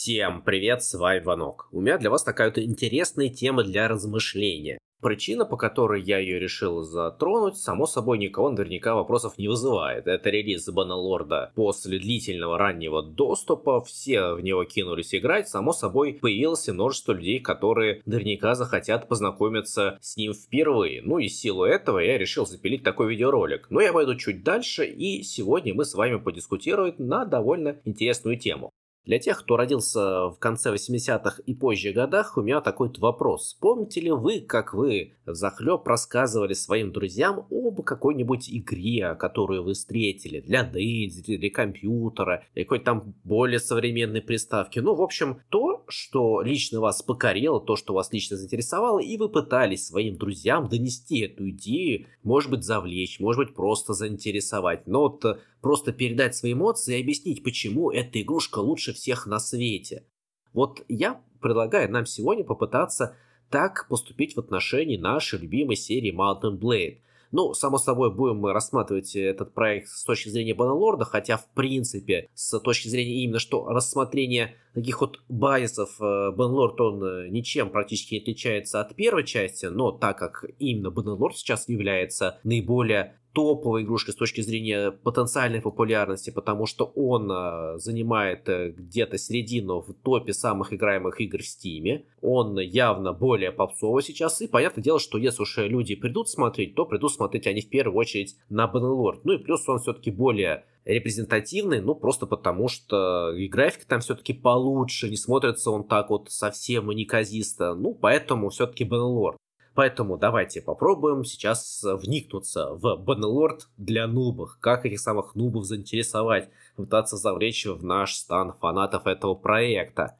Всем привет, с вами Ванок. У меня для вас такая вот интересная тема для размышления. Причина, по которой я ее решил затронуть, само собой, никого наверняка вопросов не вызывает. Это релиз Баналорда после длительного раннего доступа, все в него кинулись играть, само собой, появилось множество людей, которые наверняка захотят познакомиться с ним впервые. Ну и силу этого я решил запилить такой видеоролик. Но я пойду чуть дальше, и сегодня мы с вами подискутируем на довольно интересную тему. Для тех, кто родился в конце 80-х и позже годах, у меня такой вопрос. Помните ли вы, как вы захлеб рассказывали своим друзьям об какой-нибудь игре, которую вы встретили для ныди, для компьютера, или какой-то там более современной приставки? Ну, в общем, то, что лично вас покорило, то, что вас лично заинтересовало, и вы пытались своим друзьям донести эту идею, может быть, завлечь, может быть, просто заинтересовать. Но вот э, просто передать свои эмоции и объяснить, почему эта игрушка лучше всех на свете. Вот я предлагаю нам сегодня попытаться так поступить в отношении нашей любимой серии Mountain Blade. Ну, само собой, будем мы рассматривать этот проект с точки зрения Баналорда, хотя, в принципе, с точки зрения именно что рассмотрение таких вот базисов, Баналорд э, он э, ничем практически не отличается от первой части, но так как именно Баналорд сейчас является наиболее топовой игрушкой с точки зрения потенциальной популярности, потому что он э, занимает э, где-то середину в топе самых играемых игр в Стиме. Он явно более попсовый сейчас, и понятное дело, что если уж люди придут смотреть, то придут смотреть они в первую очередь на Баннелорд. Ну и плюс он все-таки более репрезентативный, ну просто потому что и график там все-таки получше, не смотрится он так вот совсем неказисто, ну поэтому все-таки Баннелорд. Поэтому давайте попробуем сейчас э, вникнуться в Баннелорд для нубов, как этих самых нубов заинтересовать, пытаться завлечь в наш стан фанатов этого проекта.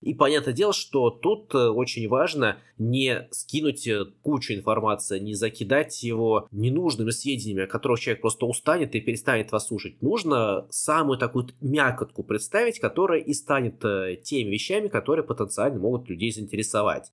И понятное дело, что тут э, очень важно не скинуть э, кучу информации, не закидать его ненужными сведениями, о которых человек просто устанет и перестанет вас слушать. Нужно самую такую мякотку представить, которая и станет теми вещами, которые потенциально могут людей заинтересовать.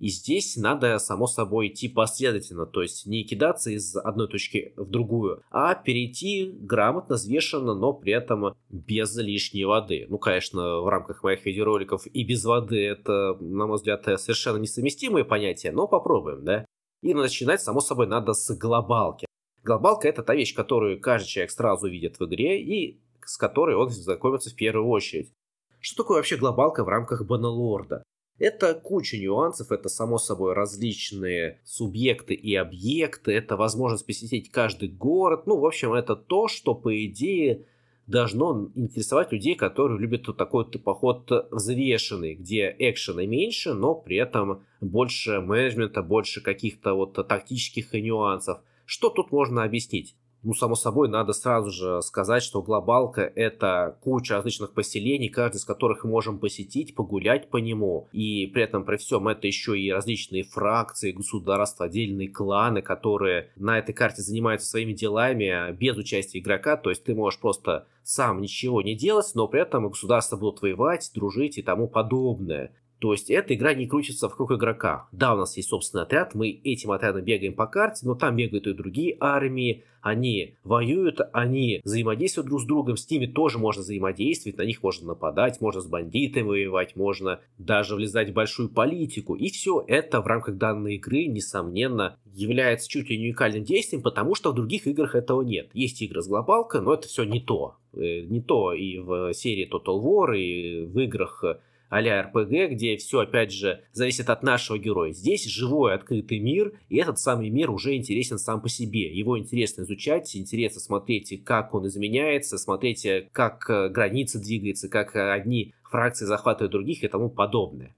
И здесь надо, само собой, идти последовательно, то есть не кидаться из одной точки в другую, а перейти грамотно, взвешенно, но при этом без лишней воды. Ну, конечно, в рамках моих видеороликов и без воды это, на мой взгляд, совершенно несовместимые понятия, но попробуем, да? И начинать, само собой, надо с глобалки. Глобалка — это та вещь, которую каждый человек сразу видит в игре и с которой он знакомится в первую очередь. Что такое вообще глобалка в рамках Баналорда? Это куча нюансов, это само собой различные субъекты и объекты, это возможность посетить каждый город, ну, в общем, это то, что, по идее, должно интересовать людей, которые любят вот такой вот поход взвешенный, где экшена меньше, но при этом больше менеджмента, больше каких-то вот тактических нюансов. Что тут можно объяснить? ну, само собой, надо сразу же сказать, что глобалка — это куча различных поселений, каждый из которых мы можем посетить, погулять по нему. И при этом, при всем, это еще и различные фракции, государства, отдельные кланы, которые на этой карте занимаются своими делами без участия игрока. То есть ты можешь просто сам ничего не делать, но при этом государства будут воевать, дружить и тому подобное. То есть эта игра не крутится вокруг игрока. Да, у нас есть собственный отряд, мы этим отрядом бегаем по карте, но там бегают и другие армии, они воюют, они взаимодействуют друг с другом, с ними тоже можно взаимодействовать, на них можно нападать, можно с бандитами воевать, можно даже влезать в большую политику. И все это в рамках данной игры, несомненно, является чуть ли не уникальным действием, потому что в других играх этого нет. Есть игры с глобалкой, но это все не то. Э, не то и в серии Total War, и в играх э, а-ля РПГ, где все, опять же, зависит от нашего героя. Здесь живой открытый мир, и этот самый мир уже интересен сам по себе. Его интересно изучать, интересно смотреть, как он изменяется, смотреть, как э, границы двигаются, как э, одни фракции захватывают других и тому подобное.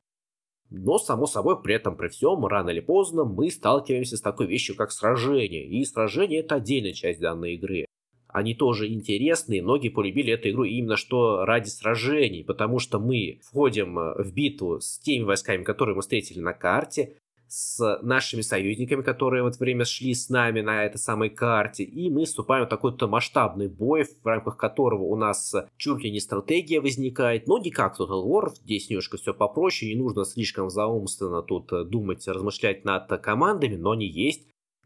Но, само собой, при этом, при всем, рано или поздно мы сталкиваемся с такой вещью, как сражение. И сражение — это отдельная часть данной игры они тоже интересные, многие полюбили эту игру именно что ради сражений, потому что мы входим э, в битву с теми войсками, которые мы встретили на карте, с нашими союзниками, которые в это время шли с нами на этой самой карте, и мы вступаем в такой-то масштабный бой, в рамках которого у нас чуть ли не стратегия возникает, но не как Total War, здесь немножко все попроще, не нужно слишком заумственно тут э, думать, размышлять над командами, но не есть.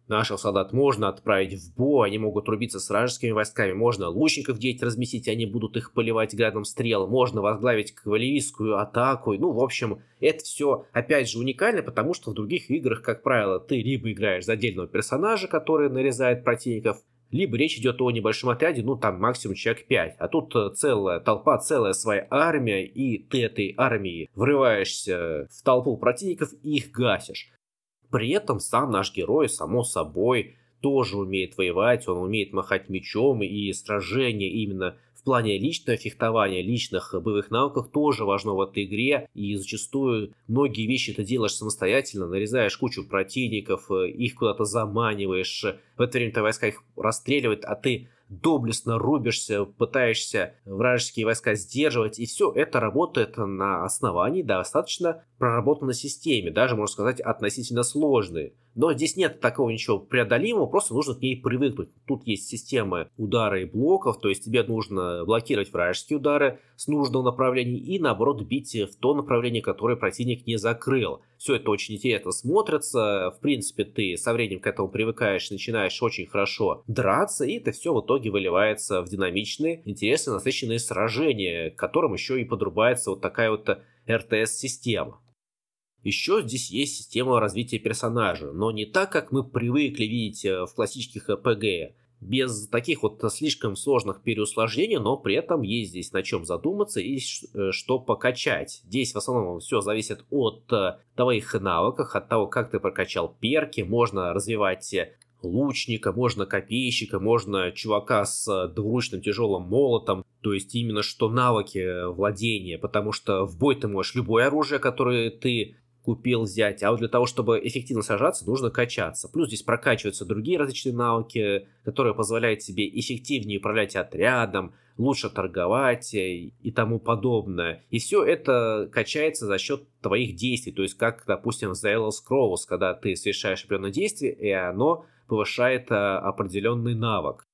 Наших солдат можно отправить в бой, они могут рубиться с вражескими войсками, можно лучников деть, разместить, они будут их поливать градом стрел, можно возглавить кавалерийскую атаку. Ну, в общем, это все, опять же, уникально, потому что в других играх, как правило, ты либо играешь за отдельного персонажа, который нарезает противников, либо речь идет о небольшом отряде, ну там максимум человек 5. А тут э, целая толпа, целая своя армия, и ты этой армии врываешься в толпу противников и их гасишь. При этом сам наш герой, само собой, тоже умеет воевать, он умеет махать мечом, и сражение именно в плане личного фехтования, личных боевых навыков тоже важно в этой игре, и зачастую многие вещи ты делаешь самостоятельно, нарезаешь кучу противников, э, их куда-то заманиваешь, в это время твои войска их расстреливают, а ты доблестно рубишься, пытаешься вражеские войска сдерживать, и все это работает на основании достаточно проработанной системе, даже, можно сказать, относительно сложной. Но здесь нет такого ничего преодолимого, просто нужно к ней привыкнуть. Тут есть системы удара и блоков, то есть тебе нужно блокировать вражеские удары с нужного направления и, наоборот, бить в то направление, которое противник не закрыл. Все это очень интересно смотрится, в принципе, ты со временем к этому привыкаешь, начинаешь очень хорошо драться, и это все в итоге выливается в динамичные, интересные, насыщенные сражения, к которым еще и подрубается вот такая вот э, РТС-система. Еще здесь есть система развития персонажа, но не так, как мы привыкли видеть э, в классических RPG. Э Без таких вот слишком сложных переусложнений, но при этом есть здесь на чем задуматься и э, что покачать. Здесь в основном все зависит от твоих навыков, от того, как ты прокачал перки. Можно развивать лучника, можно копейщика, можно чувака с двуручным тяжелым молотом. То есть именно что навыки владения, потому что в бой ты можешь любое оружие, которое ты купил взять. А вот для того, чтобы эффективно сажаться, нужно качаться. Плюс здесь прокачиваются другие различные навыки, которые позволяют себе эффективнее управлять отрядом, лучше торговать э, и тому подобное. И все это качается за счет твоих действий. То есть, как, допустим, в The Elder Scrolls, когда ты совершаешь определенное действие, и оно повышает э, определенный навык.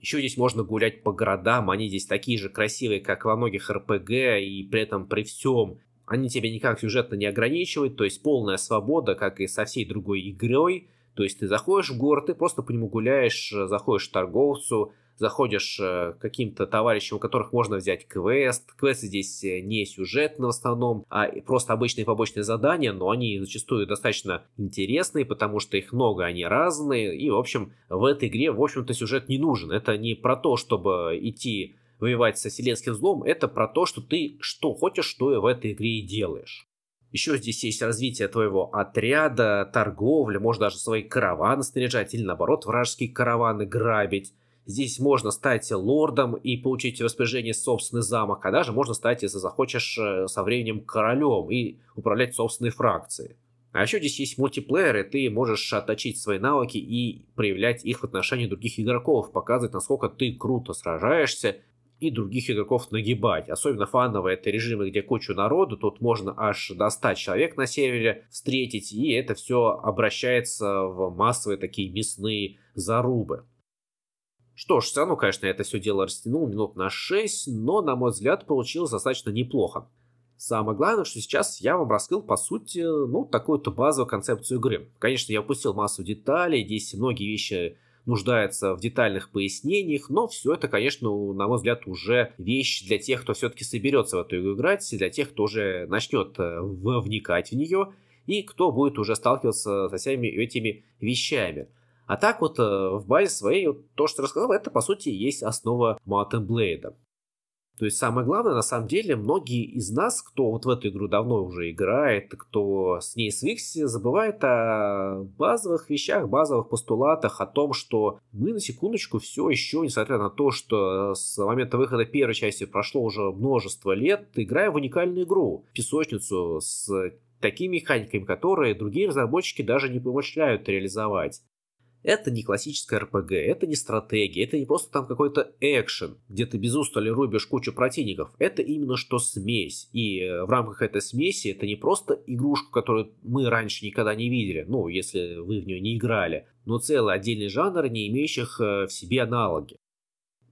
Еще здесь можно гулять по городам, они здесь такие же красивые, как во многих РПГ, и при этом при всем они тебя никак сюжетно не ограничивают, то есть полная свобода, как и со всей другой игрой. То есть ты заходишь в город, ты просто по нему гуляешь, э, заходишь в торговцу, заходишь э, к каким-то товарищам, у которых можно взять квест. Квесты здесь э, не сюжетные в основном, а просто обычные побочные задания, но они зачастую достаточно интересные, потому что их много, они разные. И, в общем, в этой игре, в общем-то, сюжет не нужен. Это не про то, чтобы идти воевать со вселенским злом, это про то, что ты что хочешь, что и в этой игре и делаешь. Еще здесь есть развитие твоего отряда, торговли, можно даже свои караваны снаряжать или наоборот вражеские караваны грабить. Здесь можно стать лордом и получить распоряжение собственный замок, а даже можно стать, если захочешь, э, со временем королем и управлять собственной фракцией. А еще здесь есть мультиплеер, и ты можешь отточить свои навыки и проявлять их в отношении других игроков, показывать, насколько ты круто сражаешься и других игроков нагибать. Особенно фановые это режимы, где кучу народу, тут можно аж до 100 человек на сервере встретить, и это все обращается в массовые такие мясные зарубы. Что ж, все равно, конечно, это все дело растянул минут на 6, но, на мой взгляд, получилось достаточно неплохо. Самое главное, что сейчас я вам раскрыл, по сути, ну, такую-то базовую концепцию игры. Конечно, я упустил массу деталей, здесь многие вещи нуждается в детальных пояснениях, но все это, конечно, на мой взгляд, уже вещь для тех, кто все-таки соберется в эту игру играть, и для тех, кто уже начнет э, вникать в нее, и кто будет уже сталкиваться со всеми этими вещами. А так вот э, в базе своей вот, то, что рассказал, это по сути есть основа Mountain Blade. То есть самое главное, на самом деле, многие из нас, кто вот в эту игру давно уже играет, кто с ней свыкся, забывает о базовых вещах, базовых постулатах, о том, что мы на секундочку все еще, несмотря на то, что с момента выхода первой части прошло уже множество лет, играем в уникальную игру, песочницу с такими механиками, которые другие разработчики даже не помышляют реализовать. Это не классическая РПГ, это не стратегия, это не просто там какой-то экшен, где ты без устали рубишь кучу противников. Это именно что смесь. И э, в рамках этой смеси это не просто игрушку, которую мы раньше никогда не видели, ну, если вы в нее не играли, но целый отдельный жанр, не имеющих э, в себе аналоги.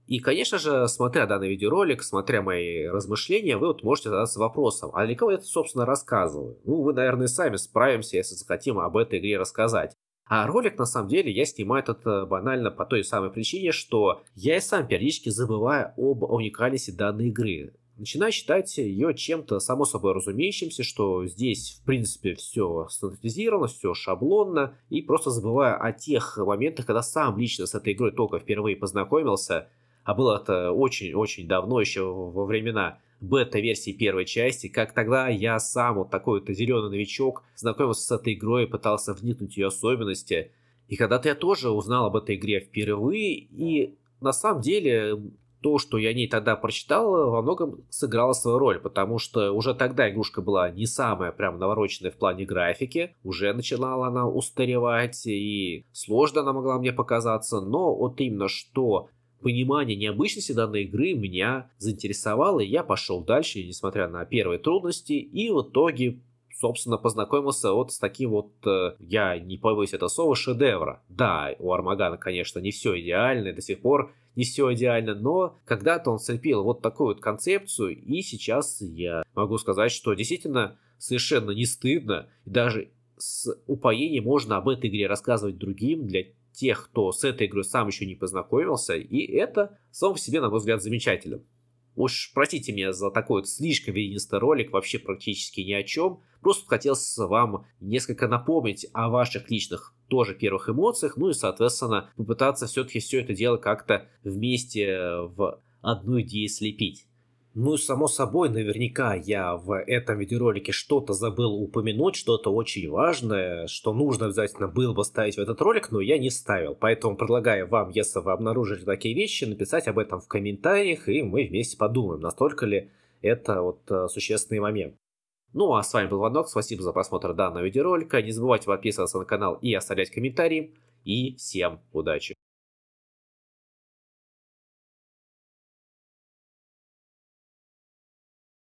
И, конечно же, смотря данный видеоролик, смотря мои размышления, вы вот можете задаться вопросом, а для кого я это, собственно, рассказываю? Ну, вы, наверное, сами справимся, если захотим об этой игре рассказать. А ролик, на самом деле, я снимаю этот э, банально по той самой причине, что я и сам периодически забываю об уникальности данной игры. Начинаю считать ее чем-то само собой разумеющимся, что здесь, в принципе, все стандартизировано, все шаблонно, и просто забываю о тех моментах, когда сам лично с этой игрой только впервые познакомился, а было это очень-очень давно, еще во времена бета-версии первой части, как тогда я сам, вот такой вот зеленый новичок, знакомился с этой игрой, пытался вникнуть в ее особенности. И когда-то я тоже узнал об этой игре впервые, и на самом деле то, что я о ней тогда прочитал, во многом сыграло свою роль, потому что уже тогда игрушка была не самая прям навороченная в плане графики, уже начинала она устаревать, и сложно она могла мне показаться, но вот именно что понимание необычности данной игры меня заинтересовало, и я пошел дальше, несмотря на первые трудности, и в итоге собственно, познакомился вот с таким вот, э, я не побоюсь это слово шедевра. Да, у Армагана, конечно, не все идеально, и до сих пор не все идеально, но когда-то он сцепил вот такую вот концепцию, и сейчас я могу сказать, что действительно совершенно не стыдно, даже с упоением можно об этой игре рассказывать другим, для тех, кто с этой игрой сам еще не познакомился, и это само по себе, на мой взгляд, замечательно. Уж простите меня за такой вот слишком веренистый ролик, вообще практически ни о чем. Просто хотелось вам несколько напомнить о ваших личных тоже первых эмоциях, ну и, соответственно, попытаться все-таки все это дело как-то вместе э, в одну идею слепить. Ну и само собой, наверняка я в этом видеоролике что-то забыл упомянуть, что-то очень важное, что нужно обязательно было бы ставить в этот ролик, но я не ставил. Поэтому предлагаю вам, если вы обнаружили такие вещи, написать об этом в комментариях, и мы вместе подумаем, настолько ли это вот э, существенный момент. Ну а с вами был Ванок, спасибо за просмотр данного видеоролика, не забывайте подписываться на канал и оставлять комментарии, и всем удачи!